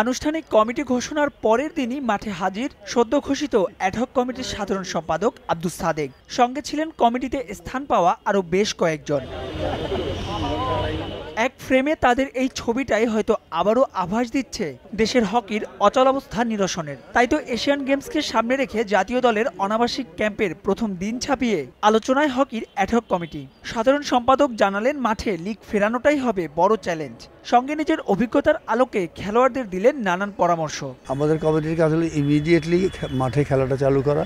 আনুষ্ঠানিক কমিটি ঘোষণার পরের দিনই মাঠে হাজির সদ্য ঘোষিত অ্যাডহক কমিটির সাধারণ সম্পাদক আব্দুল সাদেক সঙ্গে ছিলেন কমিটিতে স্থান পাওয়া আরও বেশ কয়েকজন এক ফ্রেমে তাদের এই ছবিটাই হয়তো আবারও আভাস দিচ্ছে দেশের হকির অচলাবস্থা নিরসনের তাই তো এশিয়ান গেমসকে সামনে রেখে জাতীয় দলের অনাবাসিক ক্যাম্পের প্রথম দিন ছাপিয়ে আলোচনায় হকির অ্যাডহক কমিটি সাধারণ সম্পাদক জানালেন মাঠে লিগ ফেরানোটাই হবে বড় চ্যালেঞ্জ সঙ্গে নিজের অভিজ্ঞতার আলোকে খেলোয়াড়দের দিলেন নানান পরামর্শ আমাদের কমিটির কাজ হলো ইমিডিয়েটলি মাঠে খেলাটা চালু করা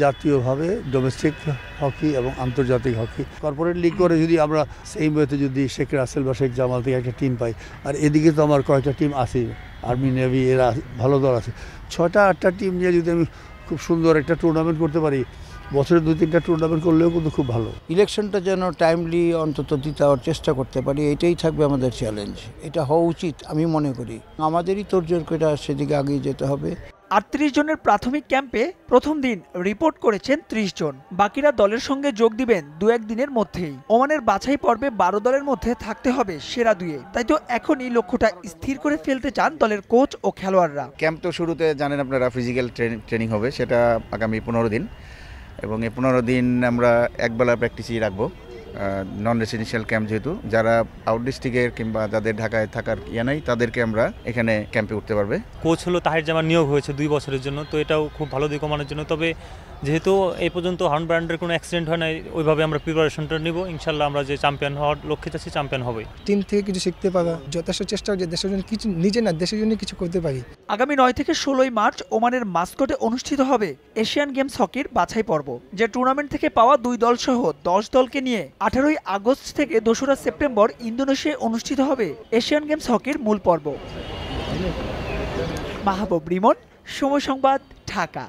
জাতীয়ভাবে ডোমেস্টিক হকি এবং আন্তর্জাতিক হকি কর্পোরেট লিগ করে যদি আমরা সেই ওয়েতে যদি শেখ রাসেল বা শেখ জামাল থেকে একটা টিম পাই আর এদিকে তো আমার কয়েকটা টিম আছে আর্মি নেভি এরা ভালো দল আছে ছটা আটটা টিম নিয়ে যদি আমি খুব সুন্দর একটা টুর্নামেন্ট করতে পারি বছরে দু তিনটা টুর্নামেন্ট করলেও কিন্তু খুব ভালো ইলেকশনটা যেন টাইমলি অন্তত দিতে চেষ্টা করতে পারি এটাই থাকবে আমাদের চ্যালেঞ্জ এটা হওয়া উচিত আমি মনে করি আমাদেরই জোর করে সেদিকে আগিয়ে যেতে হবে আটত্রিশ জনের প্রাথমিক ক্যাম্পে প্রথম দিন রিপোর্ট করেছেন ত্রিশ জন বাকিরা দলের সঙ্গে যোগ দিবেন দু একদিনের মধ্যেই ওমানের বাছাই পর্বে বারো দলের মধ্যে থাকতে হবে সেরা দুয়ে তাই তো এখনই লক্ষ্যটা স্থির করে ফেলতে চান দলের কোচ ও খেলোয়াড়রা ক্যাম্প তো শুরুতে জানেন আপনারা ফিজিক্যাল ট্রেনিং হবে সেটা আগামী পনেরো দিন এবং এই পনেরো দিন আমরা একবেলা প্র্যাকটিসই রাখবো নন রেসিডেন্সিয়াল ক্যাম্প যেহেতু যারা আউট ডিস্ট্রিক্টের কিংবা যাদের ঢাকায় থাকার ইয়ে নাই তাদেরকে আমরা এখানে ক্যাম্পে উঠতে পারবে কোচ হলো তাহের জামান নিয়োগ হয়েছে দুই বছরের জন্য তো এটাও খুব ভালো দিক কমানোর জন্য তবে যেহেতু এই পর্যন্ত হর্ন ব্র্যান্ডের কোনো অ্যাক্সিডেন্ট হয় নাই ওইভাবে আমরা প্রিপারেশনটা নিব ইনশাল্লাহ আমরা যে চ্যাম্পিয়ন হওয়ার লক্ষ্যে চাচ্ছি চ্যাম্পিয়ন হবে টিম থেকে কিছু শিখতে পারা যথেষ্ট চেষ্টা যে দেশের জন্য কিছু নিজে না দেশের জন্য কিছু করতে পারি আগামী নয় থেকে ষোলোই মার্চ ওমানের মাস্কটে অনুষ্ঠিত হবে এশিয়ান গেমস হকির বাছাই পর্ব যে টুর্নামেন্ট থেকে পাওয়া দুই দল সহ দশ দলকে নিয়ে আঠারোই আগস্ট থেকে দোসরা সেপ্টেম্বর ইন্দোনেশিয়ায় অনুষ্ঠিত হবে এশিয়ান গেমস হকির মূল পর্ব মাহবুব রিমন সময় সংবাদ ঢাকা